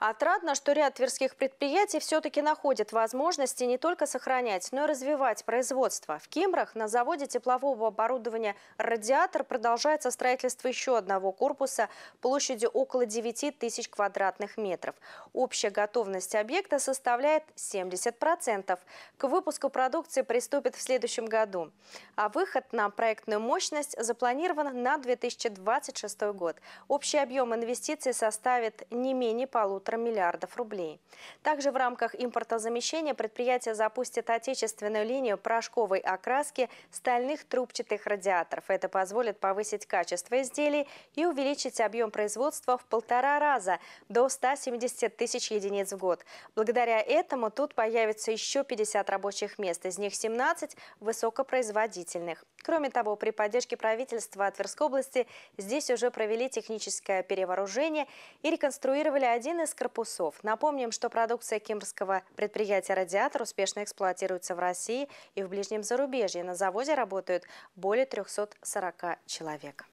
Отрадно, что ряд тверских предприятий все-таки находит возможности не только сохранять, но и развивать производство. В Кимрах на заводе теплового оборудования «Радиатор» продолжается строительство еще одного корпуса площадью около 9 тысяч квадратных метров. Общая готовность объекта составляет 70%. К выпуску продукции приступит в следующем году. А выход на проектную мощность запланирован на 2026 год. Общий объем инвестиций составит не менее полутора полутора миллиардов рублей. Также в рамках импортозамещения предприятие запустит отечественную линию порошковой окраски стальных трубчатых радиаторов. Это позволит повысить качество изделий и увеличить объем производства в полтора раза до 170 тысяч единиц в год. Благодаря этому тут появится еще 50 рабочих мест, из них 17 высокопроизводительных. Кроме того, при поддержке правительства Тверской области здесь уже провели техническое перевооружение и реконструировали один из корпусов. Напомним, что продукция кембрского предприятия «Радиатор» успешно эксплуатируется в России и в ближнем зарубежье. На заводе работают более 340 человек.